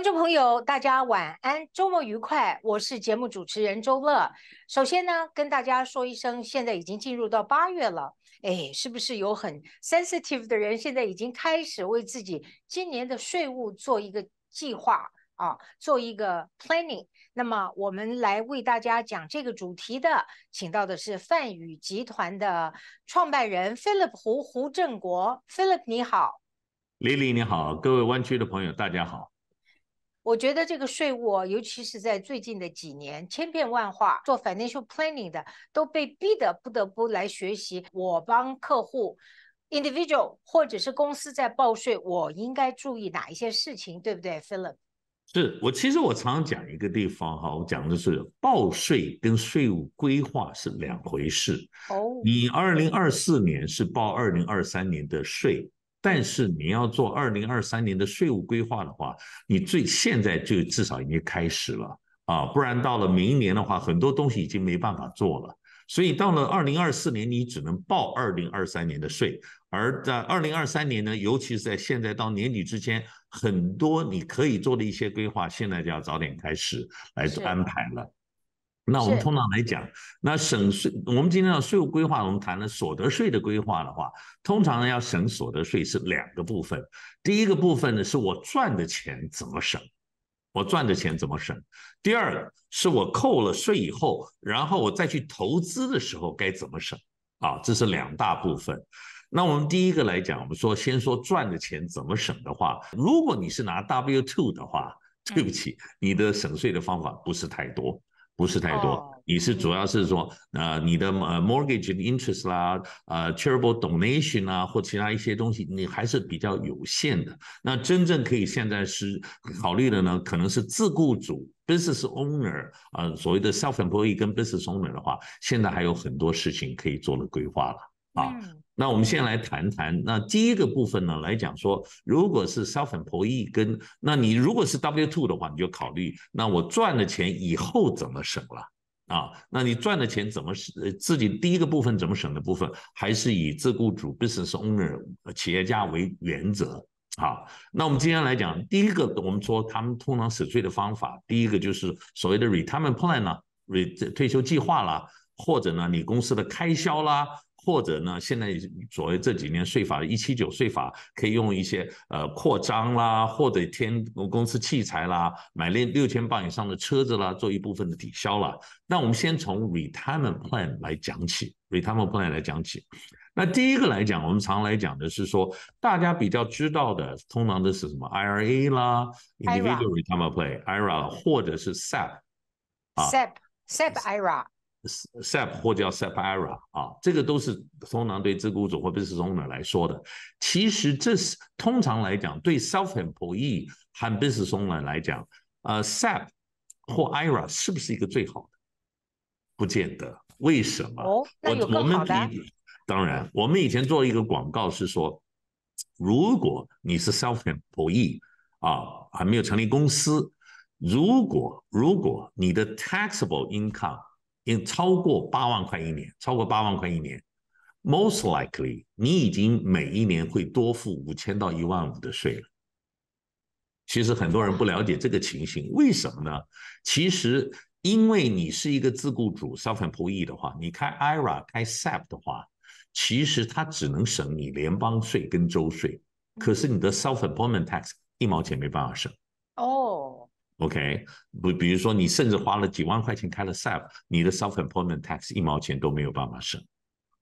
观众朋友，大家晚安，周末愉快！我是节目主持人周乐。首先呢，跟大家说一声，现在已经进入到八月了，哎，是不是有很 sensitive 的人现在已经开始为自己今年的税务做一个计划啊，做一个 planning？那么我们来为大家讲这个主题的，请到的是泛宇集团的创办人 Philip 胡胡振国。Philip 你好，李李你好，各位湾区的朋友，大家好。我觉得这个税务，尤其是在最近的几年，千变万化。做 financial planning 的都被逼得不得不来学习。我帮客户 individual 或者是公司在报税，我应该注意哪一些事情，对不对，Phil？i p 是我，其实我常讲一个地方哈，我讲的是报税跟税务规划是两回事。哦，你二零二四年是报二零二三年的税。但是你要做二零二三年的税务规划的话，你最现在就至少已经开始了啊，不然到了明年的话，很多东西已经没办法做了。所以到了二零二四年，你只能报二零二三年的税，而在二零二三年呢，尤其是在现在到年底之间，很多你可以做的一些规划，现在就要早点开始来安排了。那我们通常来讲，那省税，我们今天要税务规划，我们谈了所得税的规划的话，通常要省所得税是两个部分。第一个部分呢，是我赚的钱怎么省，我赚的钱怎么省；第二个是我扣了税以后，然后我再去投资的时候该怎么省啊？这是两大部分。那我们第一个来讲，我们说先说赚的钱怎么省的话，如果你是拿 W two 的话，对不起，你的省税的方法不是太多。不是太多，你是主要是说，呃，你的 mortgage interest 啦，呃，charitable donation 啊，或其他一些东西，你还是比较有限的。那真正可以现在是考虑的呢，可能是自雇主 business owner 啊，所谓的 s e l f e m p l o y e e 跟 business owner 的话，现在还有很多事情可以做了规划了啊。那我们先来谈谈，那第一个部分呢，来讲说，如果是 s e l f e m p l o y e e 跟那你如果是 w two 的话，你就考虑，那我赚的钱以后怎么省了啊？那你赚的钱怎么是自己第一个部分怎么省的部分，还是以自雇主 business owner 企业家为原则啊？那我们今天来讲第一个，我们说他们通常死税的方法，第一个就是所谓的 retirement plan 呢，退退休计划啦，或者呢你公司的开销啦。或者呢？现在所谓这几年税法的一七九税法，可以用一些呃扩张啦，或者添公司器材啦，买六千磅以上的车子啦，做一部分的抵消啦。那我们先从 retirement plan 来讲起，retirement plan 来讲起。那第一个来讲，我们常来讲的是说，大家比较知道的，通常的是什么 IRA 啦，individual retirement Plan IRA，或者是 SEP，SEP，SEP IRA。SAP 或叫 SAPERA 啊，这个都是通常对自雇主或 business owner 来说的。其实这是通常来讲对 s e l f e m p l o y e e 和 business owner 来讲，呃，SAP 或 ERA 是不是一个最好的？不见得。为什么？哦，那当然，我们以前做一个广告是说，如果你是 s e l f e m p l o y e e 啊，还没有成立公司，如果如果你的 taxable income 已经超过八万块一年，超过八万块一年，most likely 你已经每一年会多付五千到一万五的税了。其实很多人不了解这个情形，为什么呢？其实因为你是一个自雇主 self-employed 的话，你开 IRA 开 SEP 的话，其实它只能省你联邦税跟州税，可是你的 self-employment tax 一毛钱没办法省哦。OK，不，比如说你甚至花了几万块钱开了 s a p 你的 self employment tax 一毛钱都没有办法省，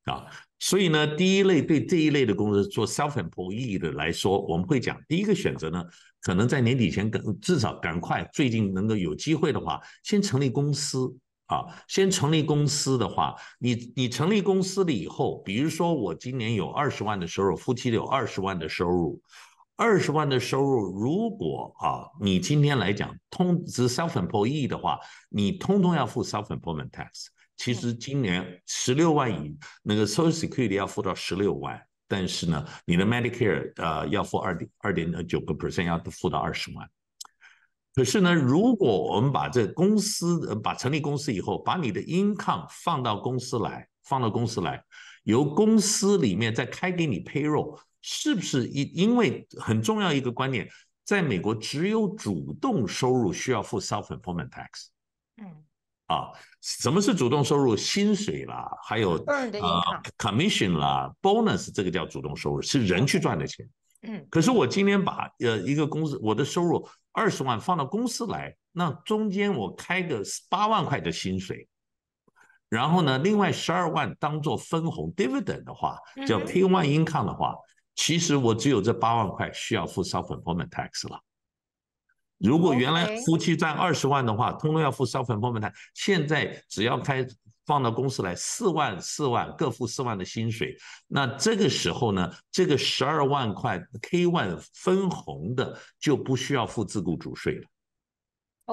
啊，所以呢，第一类对这一类的公司做 self employment 的来说，我们会讲第一个选择呢，可能在年底前赶，至少赶快，最近能够有机会的话，先成立公司啊，先成立公司的话，你你成立公司了以后，比如说我今年有二十万的收入，夫妻有二十万的收入。二十万的收入，如果啊，你今天来讲通只 s e l f e m p l o y e 的话，你通通要付 self-employment tax。其实今年十六万以那个 social security 要付到十六万，但是呢，你的 Medicare 呃要付二点二点九个 percent，要付到二十万。可是呢，如果我们把这公司把成立公司以后，把你的 income 放到公司来，放到公司来，由公司里面再开给你 payroll。是不是因因为很重要一个观念，在美国只有主动收入需要付 self-employment tax。嗯啊，什么是主动收入？薪水啦，还有啊 commission 啦，bonus，这个叫主动收入，是人去赚的钱。嗯。可是我今天把呃一个公司我的收入二十万放到公司来，那中间我开个八万块的薪水，然后呢，另外十二万当做分红 dividend 的话，叫 pay one income 的话。其实我只有这八万块需要付 self-employment tax 了。如果原来夫妻赚二十万的话，通通要付 self-employment tax，现在只要开放到公司来，四万四万各付四万的薪水，那这个时候呢，这个十二万块 k one 分红的就不需要付自雇主税了。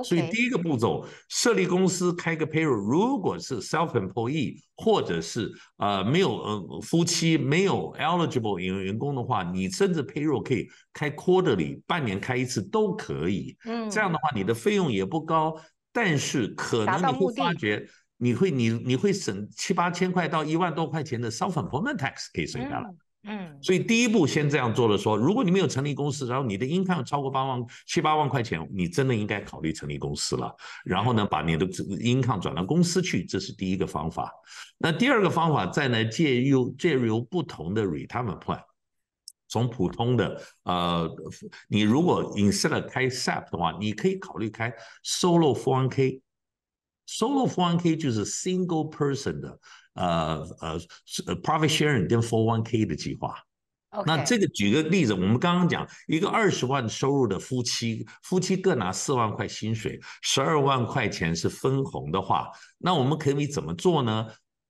所以第一个步骤，设立公司开个 payroll，如果是 self-employed 或者是呃没有呃夫妻没有 eligible 员员工的话，你甚至 payroll 可以开 quarterly 半年开一次都可以。嗯，这样的话你的费用也不高，但是可能你会发觉，你会你你会省七八千块到一万多块钱的 self-employment tax 可以省下来。嗯，所以第一步先这样做的说如果你没有成立公司，然后你的应 e 超过八万七八万块钱，你真的应该考虑成立公司了。然后呢，把你的应 e 转到公司去，这是第一个方法。那第二个方法，再来借由借由不同的 retirement plan，从普通的呃，你如果 i n s e 失了开 SEP 的话，你可以考虑开 solo 401k，solo 401k 就是 single person 的。呃呃，profit sharing 跟 four one k 的计划。那这个举个例子，我们刚刚讲一个二十万收入的夫妻，夫妻各拿四万块薪水，十二万块钱是分红的话，那我们可以怎么做呢？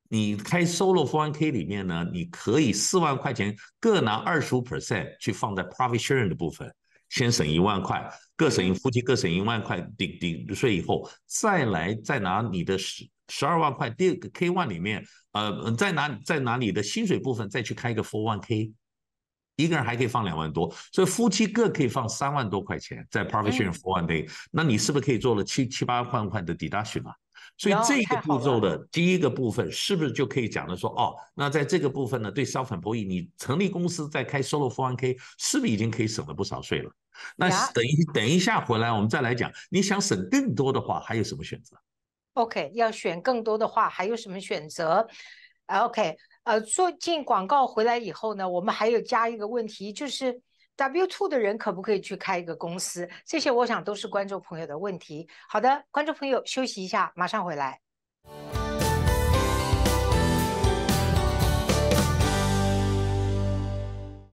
你开 Solo one k 里面呢，你可以四万块钱各拿二十五 percent 去放在 profit sharing 的部分，先省一万块，各省夫妻各省一万块，顶顶税以后，再来再拿你的十。十二万块，第二个 K one 里面，呃，在哪在哪里的薪水部分再去开一个 Four One K，一个人还可以放两万多，所以夫妻各可以放三万多块钱在 Professional Four One K，那你是不是可以做了七七八万块的 d d e u c t i o n 啊？所以这个步骤的第一个部分是不是就可以讲的说，哦，那在这个部分呢，对 s e 博弈，你成立公司在开 Solo Four One K，是不是已经可以省了不少税了？那等一等一下回来我们再来讲，你想省更多的话，还有什么选择？OK，要选更多的话还有什么选择？OK，呃，做进广告回来以后呢，我们还有加一个问题，就是 W two 的人可不可以去开一个公司？这些我想都是观众朋友的问题。好的，观众朋友休息一下，马上回来。